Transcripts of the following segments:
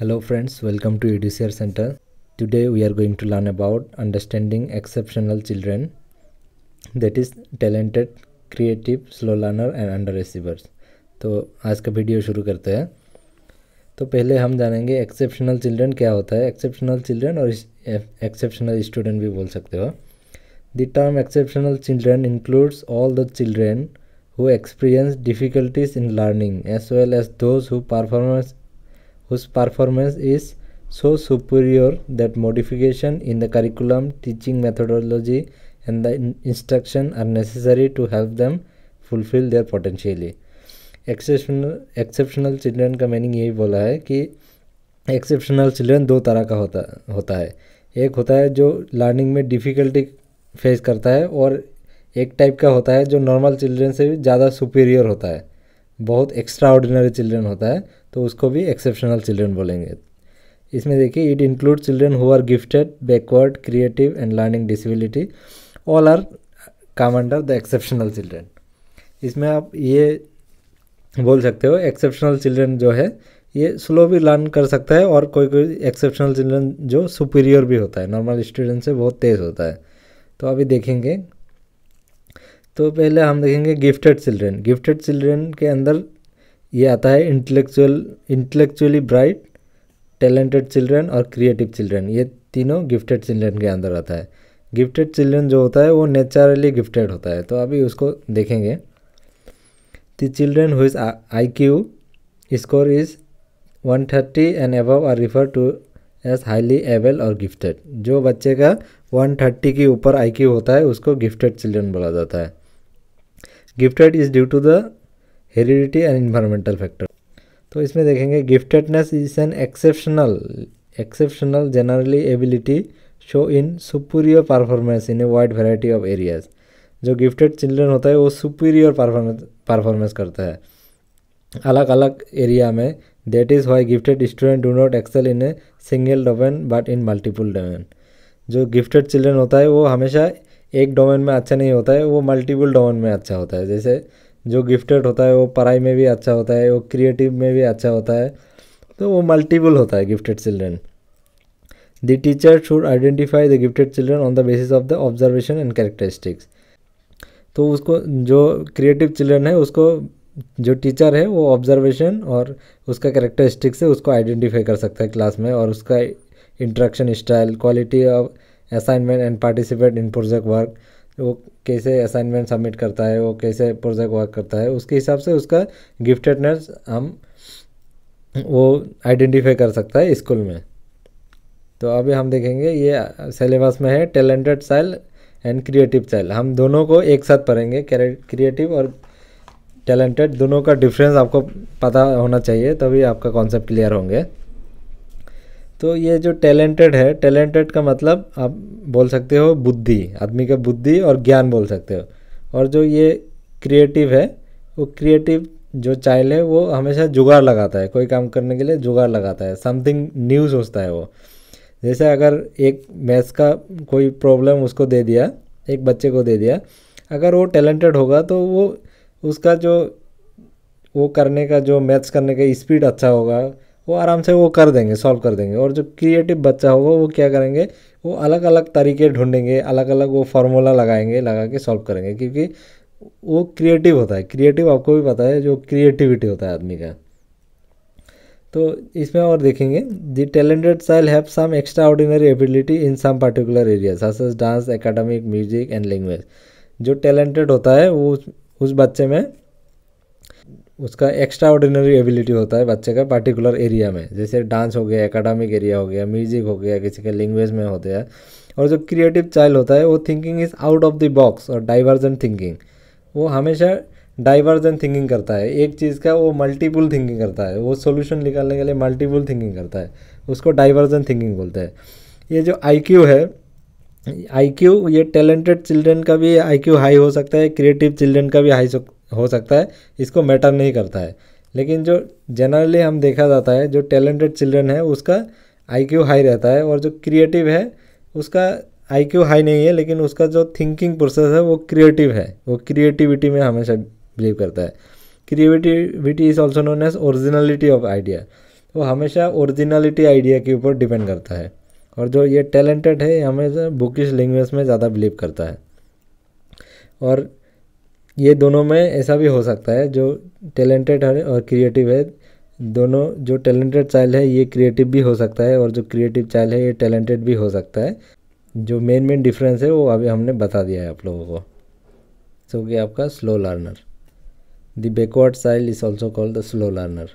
Hello friends, welcome to EDCR Center. Today we are going to learn about understanding exceptional children that is talented, creative, slow learner and under receivers. तो आज का video शुरू करते हैं तो पहले हम जानेंगे एक्सेप्शनल चिल्ड्रन क्या होता है एक्सेप्शनल चिल्ड्रन और एक्सेप्शनल स्टूडेंट भी बोल सकते हो the term exceptional children includes all the children who experience difficulties in learning as well as those who performance whose performance is so superior that modification in the curriculum, teaching methodology and the in instruction are necessary to help them fulfill their potentially. Exceptional exceptional children का meaning यही बोला है कि exceptional children दो तरह का होता होता है एक होता है जो लर्निंग में डिफ़िकल्टी फेस करता है और एक टाइप का होता है जो नॉर्मल चिल्ड्रन से भी ज़्यादा सुपीरियर होता है बहुत एक्स्ट्रा ऑर्डिनरी चिल्ड्रन होता है तो उसको भी एक्सेप्शनल चिल्ड्रन बोलेंगे इसमें देखिए it include children who are gifted backward creative and learning disability all are come under the exceptional children इसमें आप ये बोल सकते हो एक्सेप्शनल चिल्ड्रन जो है ये स्लो भी लर्न कर सकता है और कोई कोई एक्सेप्शनल चिल्ड्रन जो सुपीरियर भी होता है नॉर्मल स्टूडेंट से बहुत तेज़ होता है तो अभी देखेंगे तो पहले हम देखेंगे गिफ्टेड चिल्ड्रेन गिफ्टेड चिल्ड्रेन के अंदर ये आता है intellectual intellectually bright talented children और क्रिएटिव चिल्ड्रेन ये तीनों गिफ्टेड चिल्ड्रेन के अंदर आता है गिफ्टेड चिल्ड्रेन जो होता है वो नेचुरली गिफ्टेड होता है तो अभी उसको देखेंगे the children whose I Q score is one thirty and above are refer to as highly able और गिफ्टेड जो बच्चे का वन थर्टी के ऊपर आई क्यू होता है उसको गिफ्टेड चिल्ड्रेन बोला जाता है gifted is due to the heredity and environmental factor तो इसमें देखेंगे giftedness is an exceptional exceptional generally ability show in superior performance in a wide variety of areas जो गिफ्टेड चिल्ड्रन होता है वो सुपीरियर परफॉर्मेंस करता है अलग अलग एरिया में that is why gifted student do not excel in a single domain but in multiple domain जो गिफ्टेड चिल्ड्रन होता है वो हमेशा एक डोमेन में अच्छा नहीं होता है वो मल्टीपल डोमेन में अच्छा होता है जैसे जो गिफ्टेड होता है वो पढ़ाई में भी अच्छा होता है वो क्रिएटिव में भी अच्छा होता है तो वो मल्टीपल होता है gifted children the teacher should identify the gifted children on the basis of the observation and characteristics तो उसको जो क्रिएटिव चिल्ड्रन है उसको जो टीचर है वो ऑब्जर्वेशन और उसका करेक्टरिस्टिक से उसको आइडेंटिफाई कर सकता है क्लास में और उसका interaction style quality of assignment and participate in project work वो कैसे असाइनमेंट सबमिट करता है वो कैसे प्रोजेक्ट वर्क करता है उसके हिसाब से उसका गिफ्टेडनेस हम वो आइडेंटिफाई कर सकता है स्कूल में तो अभी हम देखेंगे ये सिलेबस में है talented child and creative child हम दोनों को एक साथ पढ़ेंगे क्रिएटिव और टैलेंटेड दोनों का डिफरेंस आपको पता होना चाहिए तभी आपका कॉन्सेप्ट क्लियर होंगे तो ये जो टैलेंटेड है टैलेंटेड का मतलब आप बोल सकते हो बुद्धि आदमी का बुद्धि और ज्ञान बोल सकते हो और जो ये क्रिएटिव है वो क्रिएटिव जो चाइल्ड है वो हमेशा जुगाड़ लगाता है कोई काम करने के लिए जुगाड़ लगाता है समथिंग न्यू सोचता है वो जैसे अगर एक मैथ्स का कोई प्रॉब्लम उसको दे दिया एक बच्चे को दे दिया अगर वो टैलेंटेड होगा तो वो उसका जो वो करने का जो मैथ्स करने का स्पीड अच्छा होगा वो आराम से वो कर देंगे सॉल्व कर देंगे और जो क्रिएटिव बच्चा होगा वो क्या करेंगे वो अलग अलग तरीके ढूंढेंगे अलग अलग वो फार्मूला लगाएंगे लगा के सॉल्व करेंगे क्योंकि वो क्रिएटिव होता है क्रिएटिव आपको भी पता है जो क्रिएटिविटी होता है आदमी का तो इसमें और देखेंगे the talented child have some extraordinary ability in some particular areas such dance academic music and language जो टैलेंटेड होता है वो उस बच्चे में उसका एक्स्ट्रा ऑर्डिनरी एबिलिटी होता है बच्चे का पार्टिकुलर एरिया में जैसे डांस हो गया एकेडमिक एरिया हो गया म्यूजिक हो गया किसी के लैंग्वेज में होते हैं और जो क्रिएटिव चाइल्ड होता है वो thinking is out of the box और डाइवर्जेंट थिंकिंग वो हमेशा डाइवर्जेंट थिंकिंग करता है एक चीज़ का वो मल्टीपुल थिंकिंग करता है वो सोल्यूशन निकालने के लिए मल्टीपुल थिंकिंग करता है उसको डाइवर्जेंट थिंकिंग बोलते हैं ये जो आई है आई ये टैलेंटेड चिल्ड्रेन का भी आई हाई हो सकता है क्रिएटिव चिल्ड्रेन का भी हाई हो सकता है इसको मैटर नहीं करता है लेकिन जो जनरली हम देखा जाता है जो टैलेंटेड चिल्ड्रन है उसका आईक्यू हाई रहता है और जो क्रिएटिव है उसका आईक्यू हाई नहीं है लेकिन उसका जो थिंकिंग प्रोसेस है वो क्रिएटिव है वो क्रिएटिविटी में हमेशा बिलीव करता है creativity is also known as originality of idea वो हमेशा ओरिजिनलिटी आइडिया के ऊपर डिपेंड करता है और जो ये टैलेंटेड है हमेशा बुकिश लैंग्वेज में ज़्यादा बिलीव करता है और ये दोनों में ऐसा भी हो सकता है जो टैलेंटेड है और क्रिएटिव है दोनों जो टैलेंटेड चाइल्ड है ये क्रिएटिव भी हो सकता है और जो क्रिएटिव चाइल्ड है ये टैलेंटेड भी हो सकता है जो मेन मेन डिफरेंस है वो अभी हमने बता दिया है आप लोगों को सो कि आपका slow learner the backward child is also called the slow learner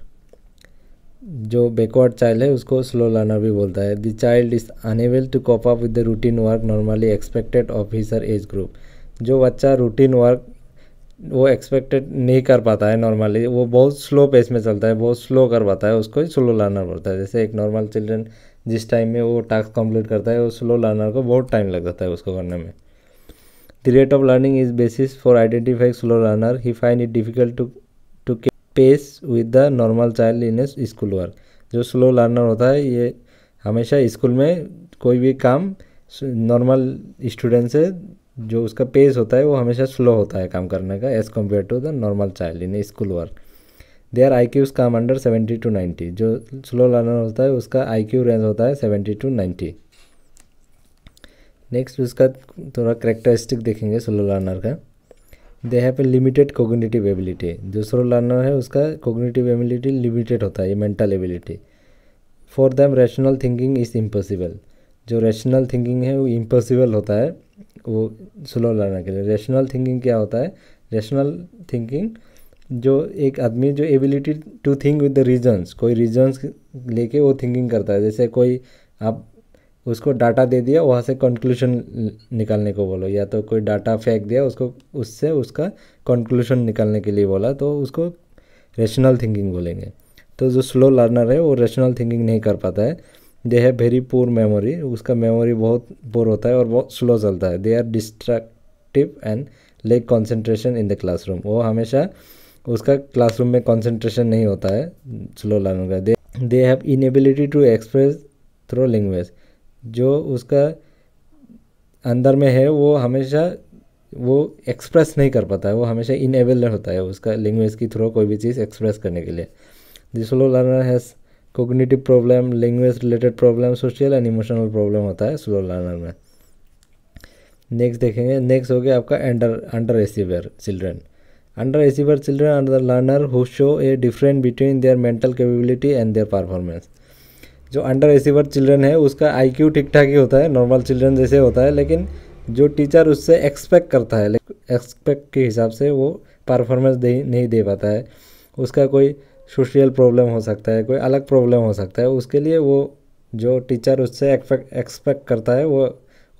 जो बैकवर्ड चाइल्ड है उसको स्लो लर्नर भी बोलता है the child is unable to cope up with the routine work normally expected of his her age group जो बच्चा routine work वो expected नहीं कर पाता है नॉर्मली वो बहुत स्लो पेस में चलता है बहुत स्लो कर पाता है उसको स्लो लर्नर बोलता है जैसे एक नॉर्मल चिल्ड्रन जिस टाइम में वो टास्क कंप्लीट करता है वो स्लो लर्नर को बहुत टाइम लग जाता है उसको करने में the rate of learning is basis for identifying slow learner he find it difficult to to keep pace with the normal child in school work जो स्लो लर्नर होता है ये हमेशा स्कूल में कोई भी काम नॉर्मल स्टूडेंट से जो उसका पेस होता है वो हमेशा स्लो होता है काम करने का as compare to the normal child in school work they are I Qs come under seventy to ninety जो स्लो लर्नर होता है उसका आई क्यू रेंज होता है सेवेंटी टू नाइन्टी नेक्स्ट उसका थोड़ा करेक्टरिस्टिक देखेंगे स्लो लर्नर का they have a limited cognitive ability जो स्लो लर्नर है उसका कोगनेटिव एबिलिटी लिमिटेड होता है mental ability for them rational thinking is impossible जो रैशनल थिंकिंग है वो इम्पॉसिबल होता है वो स्लो लर्नर के लिए रेशनल थिंकिंग क्या होता है रेशनल थिंकिंग जो एक आदमी जो ability to think with the reasons कोई रीजंस लेके वो थिंकिंग करता है जैसे कोई आप उसको डाटा दे दिया वहाँ से कंक्लूशन निकालने को बोलो या तो कोई डाटा फेंक दिया उसको उससे उसका कंक्लूशन निकालने के लिए बोला तो उसको रेशनल थिंकिंग बोलेंगे तो जो स्लो लर्नर है वो रेशनल थिंकिंग नहीं कर पाता है they have very poor memory उसका मेमोरी बहुत पुअर होता है और बहुत स्लो चलता है they are destructive and lack concentration in the classroom वो हमेशा उसका क्लासरूम में कॉन्सेंट्रेशन नहीं होता है स्लो लर्नर का they they have inability to express through language जो उसका अंदर में है वो हमेशा वो एक्सप्रेस नहीं कर पाता है वो हमेशा इनएबल होता है उसका लैंग्वेज के थ्रू कोई भी चीज़ एक्सप्रेस करने के लिए this slow learner has cognitive problem language related problem social and emotional problem होता है स्लो लर्नर में नेक्स्ट देखेंगे नेक्स्ट हो गया आपका under underachiever children underachiever children under the learner who show a different between their mental capability and their performance जो underachiever children है उसका आईक्यू ठीक ठाक ही होता है नॉर्मल चिल्ड्रेन जैसे होता है लेकिन जो टीचर उससे एक्सपेक्ट करता है एक्सपेक्ट के हिसाब से वो परफॉर्मेंस दे नहीं दे पाता है उसका कोई सोशल प्रॉब्लम हो सकता है कोई अलग प्रॉब्लम हो सकता है उसके लिए वो जो टीचर उससे एक्सपेक्ट करता है वो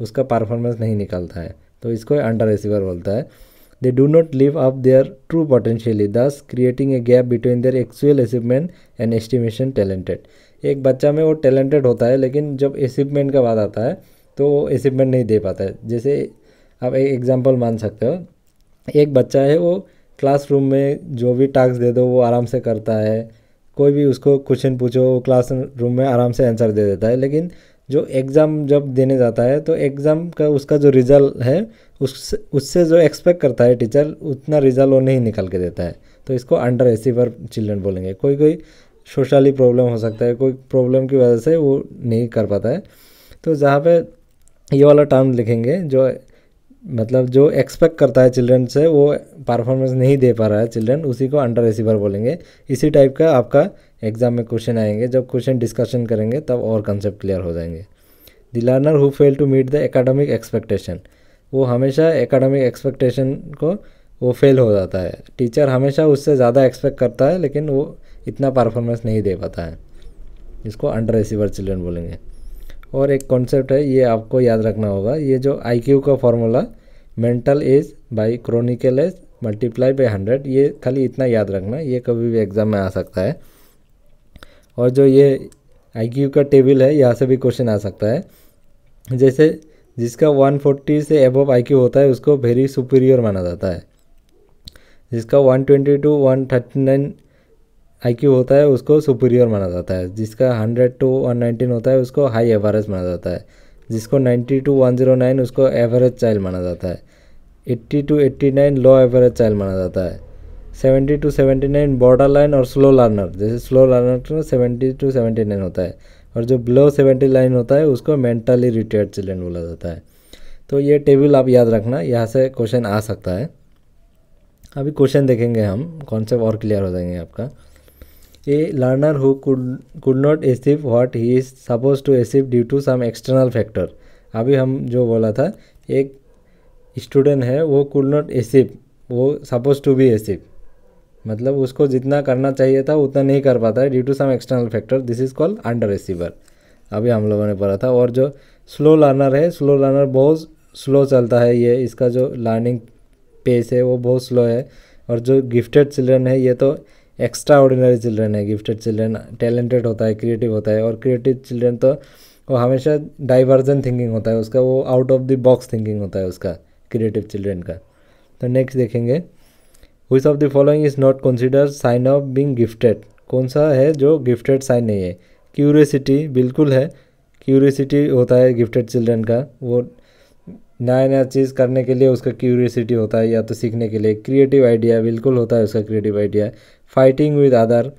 उसका परफॉर्मेंस नहीं निकलता है तो इसको अंडर रिसीवर बोलता है they do not live up their true potentially thus creating a gap between their actual achievement and estimation talented एक बच्चा में वो टैलेंटेड होता है लेकिन जब अचीवमेंट का बात आता है तो वो अचीवमेंट नहीं दे पाता है जैसे आप एक एग्जाम्पल मान सकते हो एक बच्चा है वो क्लासरूम में जो भी टास्क दे दो वो आराम से करता है कोई भी उसको क्वेश्चन पूछो वो क्लास रूम में आराम से आंसर दे देता है लेकिन जो एग्ज़ाम जब देने जाता है तो एग्ज़ाम का उसका जो रिज़ल्ट है उससे उससे जो एक्सपेक्ट करता है टीचर उतना रिज़ल्ट वो नहीं निकाल के देता है तो इसको अंडर एसीवर चिल्ड्रन बोलेंगे कोई कोई सोशली प्रॉब्लम हो सकता है कोई प्रॉब्लम की वजह से वो नहीं कर पाता है तो जहाँ पे ये वाला टर्म लिखेंगे जो मतलब जो एक्सपेक्ट करता है चिल्ड्रन से वो परफॉर्मेंस नहीं दे पा रहा है चिल्ड्रन उसी को अंडर रिसीवर बोलेंगे इसी टाइप का आपका एग्ज़ाम में क्वेश्चन आएंगे जब क्वेश्चन डिस्कशन करेंगे तब और कंसेप्ट क्लियर हो जाएंगे the learner who fail to meet the academic expectation वो हमेशा एकेडमिक एक्सपेक्टेशन को वो फेल हो जाता है टीचर हमेशा उससे ज़्यादा एक्सपेक्ट करता है लेकिन वो इतना परफॉर्मेंस नहीं दे पाता है इसको अंडर रिसीवर चिल्ड्रन बोलेंगे और एक कॉन्सेप्ट है ये आपको याद रखना होगा ये जो आई का formula mental age by chronological age multiply by hundred ये खाली इतना याद रखना ये कभी भी एग्ज़ाम में आ सकता है और जो ये आई का टेबल है यहाँ से भी क्वेश्चन आ सकता है जैसे जिसका 140 से एबव क्यू होता है उसको वेरी सुपीरियर माना जाता है जिसका 122, 139 आई होता है उसको सुपीरियर माना जाता है जिसका हंड्रेड टू वन नाइनटीन होता है उसको हाई एवरेज माना जाता है जिसको ninety to one zero nine उसको एवरेज चाइल्ड माना जाता है eighty to eighty nine low average child माना जाता है seventy to seventy nine borderline और स्लो लर्नर जैसे slow learner seventy to seventy nine होता है और जो बिलो सेवेंटी लाइन होता है उसको मेंटली रिटायर्ड चिल्ड्रेन बोला जाता है तो ये टेबल आप याद रखना यहाँ से क्वेश्चन आ सकता है अभी क्वेश्चन देखेंगे हम कॉन्सेप्ट और क्लियर हो जाएंगे आपका a learner who could not not what he is suppose to to due to some external factor अभी हम जो बोला था एक स्टूडेंट है वो कुड नॉट एसिव वो सपोज टू बी एसिव मतलब उसको जितना करना चाहिए था उतना नहीं कर पाता है due to some external factor this is called underachiever अभी हम लोगों ने पढ़ा था और जो स्लो लर्नर है स्लो लर्नर बहुत स्लो चलता है ये इसका जो लर्निंग पेस है वो बहुत स्लो है और जो गिफ्टेड चिल्ड्रन है ये तो एक्स्ट्रा ऑर्डिनरी चिल्ड्रेन है गिफ्टेड चिल्ड्रन टैलेंटेड होता है क्रिएटिव होता है और क्रिएटिव चिल्ड्रन तो वो हमेशा डाइवर्जन थिंकिंग होता है उसका वो out of the box thinking होता है उसका क्रिएटिव चिल्ड्रेन का तो नेक्स्ट देखेंगे which of the following is not consider sign of being gifted कौन सा है जो गिफ्टेड साइन नहीं है क्यूरियसिटी बिल्कुल है क्यूरियसिटी होता है गिफ्टेड चिल्ड्रन का वो नया नया चीज़ करने के लिए उसका क्यूरियसिटी होता है या तो सीखने के लिए क्रिएटिव आइडिया बिल्कुल होता है उसका creative idea fighting with other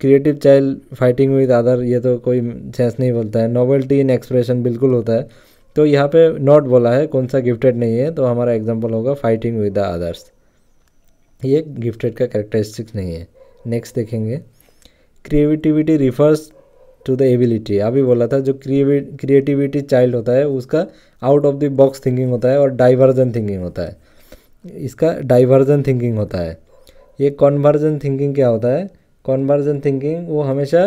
creative child fighting with other ये तो कोई सेंस नहीं बोलता है नॉवल्टी इन एक्सप्रेशन बिल्कुल होता है तो यहाँ पे नॉट बोला है कौन सा गिफ्टेड नहीं है तो हमारा एग्जांपल होगा फाइटिंग विद द अदर्स ये गिफ्टेड का कैरेक्टरिस्टिक्स नहीं है नेक्स्ट देखेंगे creativity refers to the ability अभी बोला था जो क्रिएटिविटी चाइल्ड होता है उसका out of the box thinking होता है और डाइवर्जन थिंकिंग होता है इसका डाइवर्जन थिंकिंग होता है ये कॉन्वर्जन थिंकिंग क्या होता है कॉन्वर्जन थिंकिंग वो हमेशा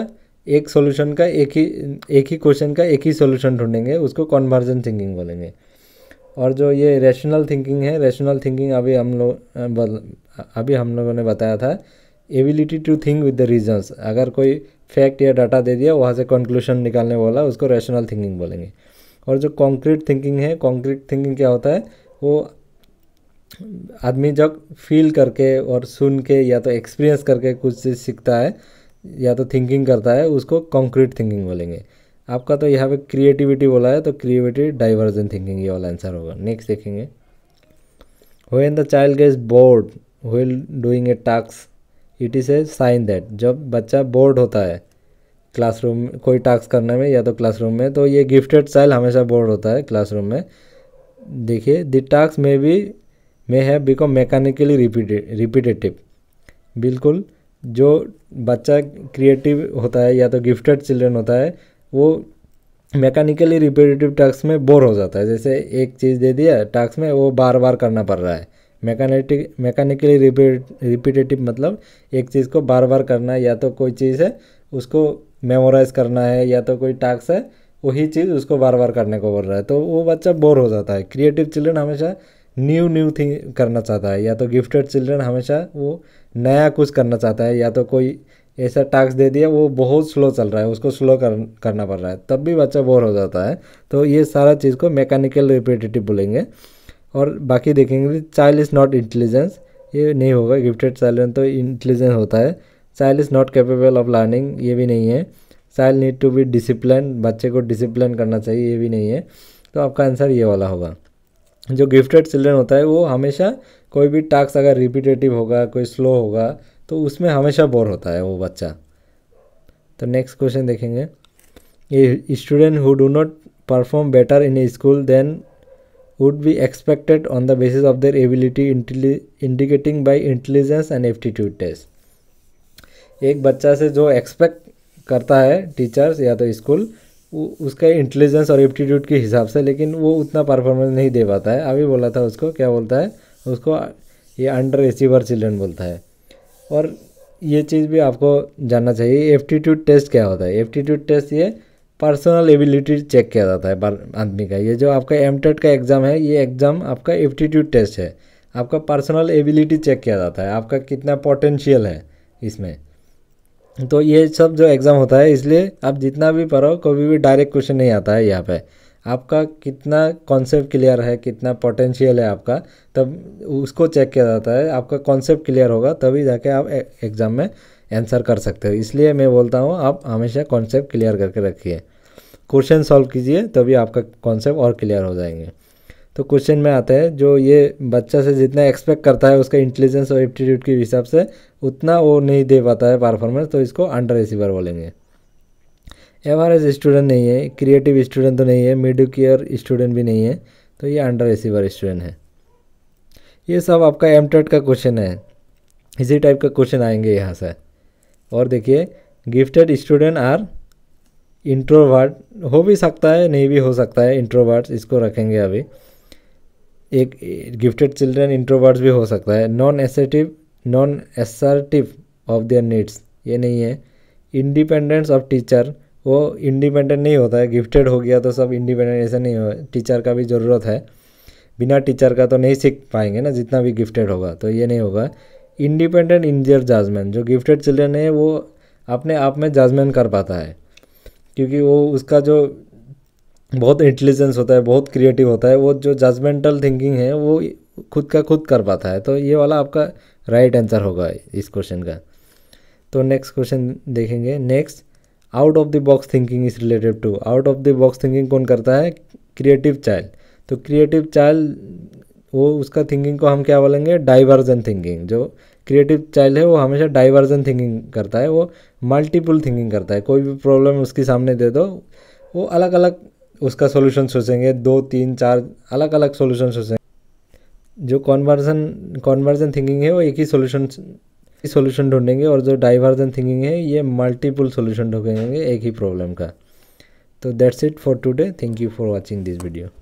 एक सॉल्यूशन का एक ही एक ही क्वेश्चन का एक ही सॉल्यूशन ढूंढेंगे उसको कॉन्वर्जन थिंकिंग बोलेंगे और जो ये रैशनल थिंकिंग है रैशनल थिंकिंग अभी हम लोग अभी हम लोगों ने बताया था ability to think with the reasons अगर कोई फैक्ट या डाटा दे दिया वहाँ से कंक्लूशन निकालने वाला उसको रैशनल थिंकिंग बोलेंगे और जो कॉन्क्रीट थिंकिंग है कॉन्क्रीट थिंकिंग क्या होता है वो आदमी जब फील करके और सुन के या तो एक्सपीरियंस करके कुछ चीज़ सीखता है या तो थिंकिंग करता है उसको कंक्रीट थिंकिंग बोलेंगे आपका तो यहाँ पे क्रिएटिविटी बोला है तो क्रिएटिविटी डाइवर्जन थिंकिंग ये वाला आंसर होगा नेक्स्ट देखेंगे when the child gets bored while doing a task it is a sign that जब बच्चा बोर्ड होता है क्लासरूम कोई टास्क करने में या तो क्लासरूम में तो ये गिफ्टेड चाइल्ड हमेशा बोर्ड होता है क्लासरूम में देखिए द टास्क में भी में है बिकॉम मैकेनिकली रिपीटेटिव बिल्कुल जो बच्चा क्रिएटिव होता है या तो गिफ्टेड चिल्ड्रन होता है वो मैकेनिकली रिपीटेटिव टास्क में बोर हो जाता है जैसे एक चीज़ दे दिया टास्क में वो बार बार करना पड़ रहा है मैकेनिक मैकेनिकली रिपीटेटिव मतलब एक चीज़ को बार बार करना है या तो कोई चीज़ है उसको मेमोराइज करना है या तो कोई टास्क है वही चीज़ उसको बार बार करने को बोल रहा है तो वो बच्चा बोर हो जाता है क्रिएटिव चिल्ड्रन हमेशा न्यू न्यू थिंग करना चाहता है या तो गिफ्टेड चिल्ड्रन हमेशा वो नया कुछ करना चाहता है या तो कोई ऐसा टास्क दे दिया वो बहुत स्लो चल रहा है उसको स्लो कर, करना पड़ रहा है तब भी बच्चा बोर हो जाता है तो ये सारा चीज़ को मैकेनिकल रिपीटेटिव बोलेंगे और बाकी देखेंगे चाइल्ड इज़ नॉट इंटेलिजेंस ये नहीं होगा गिफ्टेड चाइल्ड तो इंटेलिजेंस होता है child is not capable of learning ये भी नहीं है child need to be discipline बच्चे को डिसिप्लिन करना चाहिए ये भी नहीं है तो आपका आंसर ये वाला होगा जो गिफ्टेड चिल्ड्रन होता है वो हमेशा कोई भी टास्क अगर रिपीटेटिव होगा कोई स्लो होगा तो उसमें हमेशा बोर होता है वो बच्चा तो नेक्स्ट क्वेश्चन देखेंगे ये student who do not perform better in school than would be expected on the basis of their ability indicating by intelligence and aptitude test एक बच्चा से जो एक्सपेक्ट करता है टीचर्स या तो स्कूल उसका इंटेलिजेंस और एप्टीट्यूड के हिसाब से लेकिन वो उतना परफॉर्मेंस नहीं दे पाता है अभी बोला था उसको क्या बोलता है उसको ये अंडर एचीवर चिल्ड्रन बोलता है और ये चीज़ भी आपको जानना चाहिए एप्टीट्यूड टेस्ट क्या होता है एप्टीट्यूड टेस्ट ये पर्सनल एबिलिटी चेक किया जाता है आदमी का ये जो आपका एम का एग्ज़ाम है ये एग्ज़ाम आपका एप्टीट्यूड टेस्ट है आपका पर्सनल एबिलिटी चेक किया जाता है आपका कितना पोटेंशियल है इसमें तो ये सब जो एग्ज़ाम होता है इसलिए आप जितना भी पढ़ो कभी भी डायरेक्ट क्वेश्चन नहीं आता है यहाँ पे आपका कितना कॉन्सेप्ट क्लियर है कितना पोटेंशियल है आपका तब उसको चेक किया जाता है आपका कॉन्सेप्ट क्लियर होगा तभी जाके आप एग्ज़ाम में आंसर कर सकते हो इसलिए मैं बोलता हूँ आप हमेशा कॉन्सेप्ट क्लियर करके रखिए क्वेश्चन सॉल्व कीजिए तभी आपका कॉन्सेप्ट और क्लियर हो जाएंगे तो क्वेश्चन में आता है जो ये बच्चा से जितना एक्सपेक्ट करता है उसका इंटेलिजेंस और एप्टीट्यूड के हिसाब से उतना वो नहीं दे पाता है परफॉर्मेंस तो इसको अंडर रिसीवर बोलेंगे एवरेज स्टूडेंट नहीं है क्रिएटिव स्टूडेंट तो नहीं है मिड केयर स्टूडेंट भी नहीं है तो ये अंडर रिसीवर स्टूडेंट है ये सब आपका एम का क्वेश्चन है इसी टाइप का क्वेश्चन आएंगे यहाँ से और देखिए गिफ्टेड स्टूडेंट आर इंट्रोवर्ट हो भी सकता है नहीं भी हो सकता है इंट्रोवर्ट इसको रखेंगे अभी एक गिफ्टेड चिल्ड्रेन इंट्रोवर्ट्स भी हो सकता है non assertive non assertive of their needs ये नहीं है इंडिपेंडेंस ऑफ टीचर वो इंडिपेंडेंट नहीं होता है गिफ्टेड हो गया तो सब इंडिपेंडेंट ऐसा नहीं हो टीचर का भी ज़रूरत है बिना टीचर का तो नहीं सीख पाएंगे ना जितना भी गिफ्टेड होगा तो ये नहीं होगा इंडिपेंडेंट इन दियर जजमेंट जो गिफ्टेड चिल्ड्रेन है वो अपने आप में जजमेंट कर पाता है क्योंकि वो उसका जो बहुत इंटेलिजेंस होता है बहुत क्रिएटिव होता है वो जो जजमेंटल थिंकिंग है वो खुद का खुद कर पाता है तो ये वाला आपका राइट right आंसर होगा इस क्वेश्चन का तो नेक्स्ट क्वेश्चन देखेंगे next out of the box thinking is related to out of the box thinking कौन करता है क्रिएटिव चाइल्ड तो क्रिएटिव चाइल्ड वो उसका थिंकिंग को हम क्या बोलेंगे डाइवर्जन थिंकिंग जो क्रिएटिव चाइल्ड है वो हमेशा डाइवर्जन थिंकिंग करता है वो मल्टीपल थिंकिंग करता है कोई भी प्रॉब्लम उसके सामने दे दो वो अलग अलग उसका सोल्यूशन सोचेंगे दो तीन चार अलग अलग सोल्यूशन सोचेंगे जो कॉन्वर्जन कॉन्वर्जन थिंकिंग है वो एक ही सोल्यूशन सोल्यूशन ढूंढेंगे और जो डाइवर्जन थिंकिंग है ये मल्टीपल सोल्यूशन ढूंढेंगे एक ही प्रॉब्लम का तो that's it for today thank you for watching this video